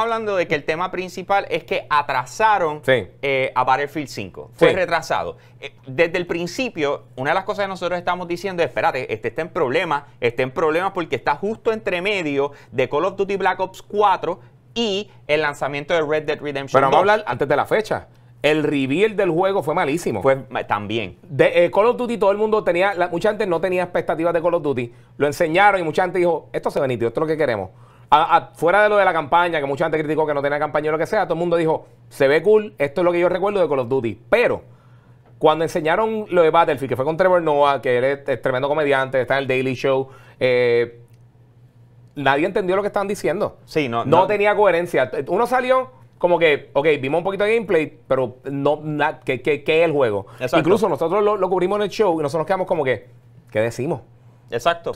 hablando de que el tema principal es que atrasaron eh, a Battlefield 5. Fue retrasado. Eh, desde el principio, una de las cosas que nosotros estamos diciendo es, espérate, este está en problemas, está en problemas porque está justo entre medio de Call of Duty Black Ops 4 y el lanzamiento de Red Dead Redemption Pero vamos a hablar antes de la fecha. El reveal del juego fue malísimo. también. De eh, Call of Duty todo el mundo tenía, mucha gente no tenía expectativas de Call of Duty. Lo enseñaron y mucha gente dijo, esto se ve nítido, esto es lo que queremos fuera de lo de la campaña, que mucha gente criticó que no tenía campaña o lo que sea, todo el mundo dijo, se ve cool, esto es lo que yo recuerdo de Call of Duty. Pero cuando enseñaron lo de Battlefield, que fue con Trevor Noah, que él es, tremendo comediante, está en el Daily Show, eh, nadie entendió lo que estaban diciendo. Sí, no, no, tenía coherencia. Uno salió como que, ok, vimos un poquito de gameplay, pero no, ¿qué, qué, es el juego? Incluso nosotros lo, lo cubrimos en el show y nosotros nos quedamos como que, ¿qué decimos? Exacto.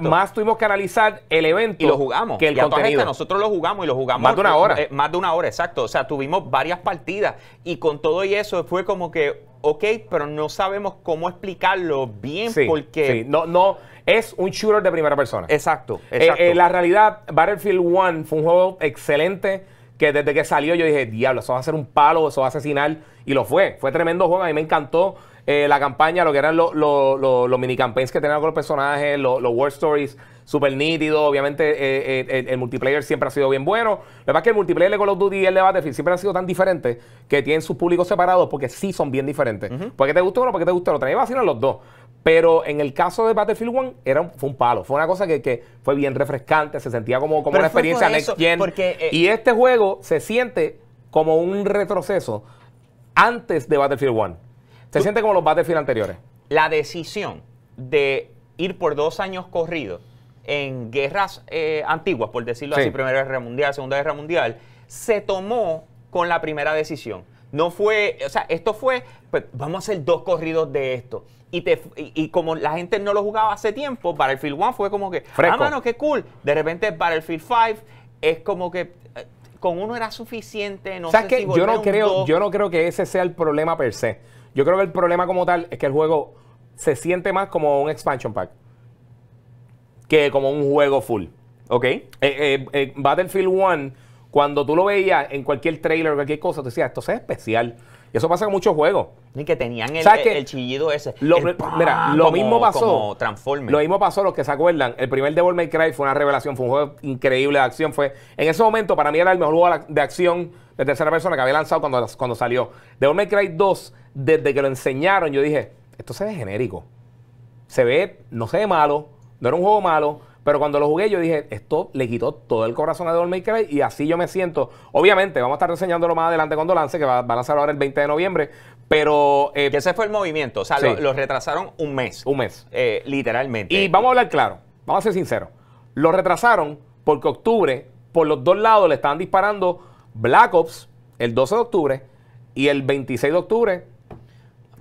Más tuvimos que analizar el evento. Y lo jugamos. Que el y nosotros lo jugamos y lo jugamos. Más de una eh, hora. Eh, más de una hora, exacto. O sea, tuvimos varias partidas y con todo y eso fue como que, ok, pero no sabemos cómo explicarlo bien porque. no, no. Es un shooter de primera persona. Exacto. Eh, exacto. la realidad, Battlefield 1 fue un juego excelente que desde que salió yo dije, diablo, eso va a ser un palo, eso va a asesinar. Y lo fue. Fue tremendo juego, a mí me encantó. Eh, la campaña, lo que eran los lo, mini campaigns que tenían con los personajes, los war stories súper nítido. Obviamente, eh, eh, el, multiplayer siempre ha sido bien bueno. Lo que pasa es que el multiplayer de Call of Duty y el de Battlefield siempre han sido tan diferentes que tienen sus públicos separados porque sí son bien diferentes. Porque te gusta uno, porque te gusta el otro. Y vacilan los dos. Pero en el caso de Battlefield 1 era fue un palo. Fue una cosa que, fue bien refrescante. Se sentía como, como una experiencia next gen. y este juego se siente como un retroceso antes de Battlefield 1. Se siente como los Battlefield anteriores. La decisión de ir por dos años corridos en guerras eh, antiguas, por decirlo así, Primera Guerra Mundial, Segunda Guerra Mundial, se tomó con la primera decisión. No fue, o sea, esto fue, pues, vamos a hacer dos corridos de esto. Y, y, como la gente no lo jugaba hace tiempo, para el Battlefield 1 fue como que, ah, mano, qué cool. De repente Battlefield 5 es como que eh, con uno era suficiente, no sé si Yo no creo, yo no creo que ese sea el problema per se. Yo creo que el problema como tal es que el juego se siente más como un expansion pack que como un juego full. ¿Ok? Eh, eh, eh, Battlefield 1, cuando tú lo veías en cualquier trailer o cualquier cosa, te decías, esto es especial. Y eso pasa con muchos juegos. Ni que tenían el, chillido ese. mira, lo mismo pasó. lo mismo pasó, los que se acuerdan. El primer Devil May Cry fue una revelación, fue un juego increíble de acción. Fue, en ese momento, para mí era el mejor juego de acción de tercera persona que había lanzado cuando, cuando salió. Devil May Cry 2, desde que lo enseñaron, yo dije, esto se ve genérico. Se ve, no se ve malo, no era un juego malo, pero cuando lo jugué, yo dije, esto le quitó todo el corazón a Devil May Cry y así yo me siento. Obviamente, vamos a estar reseñándolo más adelante cuando lance, que va, a lanzar ahora el 20 de noviembre. Pero ese eh, fue el movimiento, o sea, lo, retrasaron un mes. Un mes. Eh, literalmente. Y vamos a hablar claro, vamos a ser sinceros. Lo retrasaron porque octubre, por los dos lados, le estaban disparando Black Ops el 12 de octubre y el 26 de octubre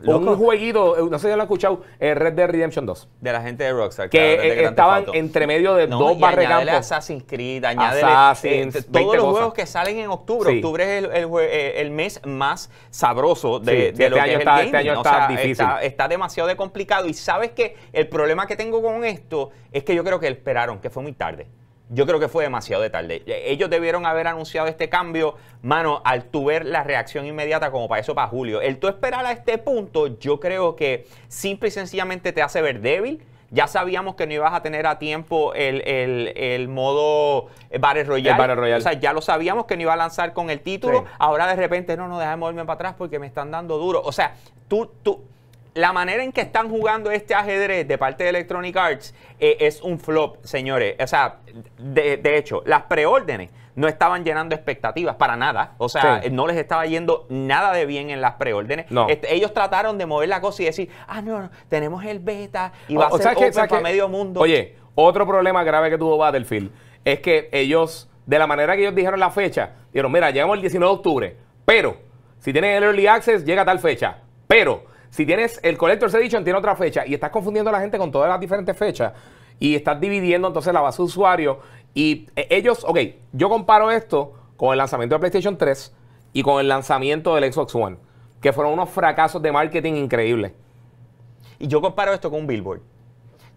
un jueguito, eh, no sé si lo han escuchado, eh, Red Dead Redemption 2. De la gente de Rockstar. Que eh, estaban entre medio de dos barrecampos. Assassin's Creed, añádele, Assassin's, todos los juegos que salen en octubre. Octubre es el, mes más sabroso de, los de este que año está, Este año está, difícil. está, está demasiado de complicado. Y sabes que el problema que tengo con esto es que yo creo que esperaron, que fue muy tarde yo creo que fue demasiado de tarde. E, ellos debieron haber anunciado este cambio, mano, al tu ver la reacción inmediata como para eso para Julio. El tú esperar a este punto, yo creo que simple y sencillamente te hace ver débil. Ya sabíamos que no ibas a tener a tiempo el, modo eh, Battle Royale. Royale. O sea, ya lo sabíamos que no iba a lanzar con el título. Ahora de repente, no, no, déjame volverme para atrás porque me están dando duro. O sea, tú, tú, la manera en que están jugando este ajedrez de parte de Electronic Arts eh, es un flop, señores. O sea, de, hecho, las preórdenes no estaban llenando expectativas para nada. O sea, no les estaba yendo nada de bien en las preórdenes. Este, ellos trataron de mover la cosa y decir, ah, no, no tenemos el beta y va a ser open para medio mundo. Oye, otro problema grave que tuvo Battlefield es que ellos, de la manera que ellos dijeron la fecha, dijeron, mira, llegamos el 19 de octubre, pero si tienen el Early Access, llega tal fecha, pero si tienes el Collector's Edition, tiene otra fecha y estás confundiendo a la gente con todas las diferentes fechas y estás dividiendo entonces la base de usuarios y eh, ellos, ok, yo comparo esto con el lanzamiento de PlayStation 3 y con el lanzamiento del Xbox One, que fueron unos fracasos de marketing increíbles. Y yo comparo esto con un billboard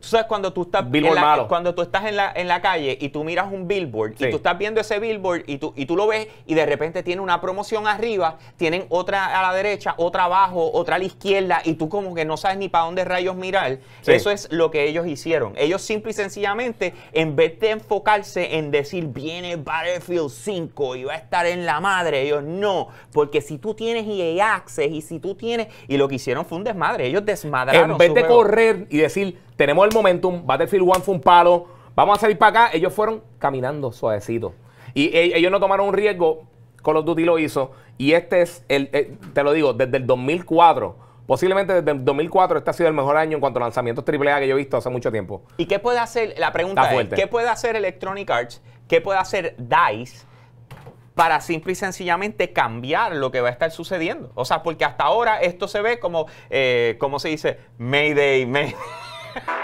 sabes cuando tú estás en la, cuando tú estás en la, calle y tú miras un billboard y tú estás viendo ese billboard y tú y tú lo ves y de repente tiene una promoción arriba, tienen otra a la derecha, otra abajo, otra a la izquierda y tú como que no sabes ni para dónde rayos mirar. Eso es lo que ellos hicieron. Ellos simple y sencillamente en vez de enfocarse en decir viene Battlefield 5 y va a estar en la madre, ellos no, porque si tú tienes EA Access y si tú tienes y lo que hicieron fue un desmadre, ellos desmadraron. En vez de correr y decir tenemos el momentum, Battlefield 1 fue un palo, vamos a salir para acá, ellos fueron caminando suavecito. Y e, ellos no tomaron un riesgo, Call of Duty lo hizo, y este es, el, eh, te lo digo, desde el 2004. Posiblemente desde el 2004 este ha sido el mejor año en cuanto a lanzamientos AAA que yo he visto hace mucho tiempo. ¿Y qué puede hacer? La pregunta es, ¿qué puede hacer Electronic Arts? ¿Qué puede hacer DICE para simple y sencillamente cambiar lo que va a estar sucediendo? O sea, porque hasta ahora esto se ve como, eh, ¿cómo se dice? Mayday, May... Yeah.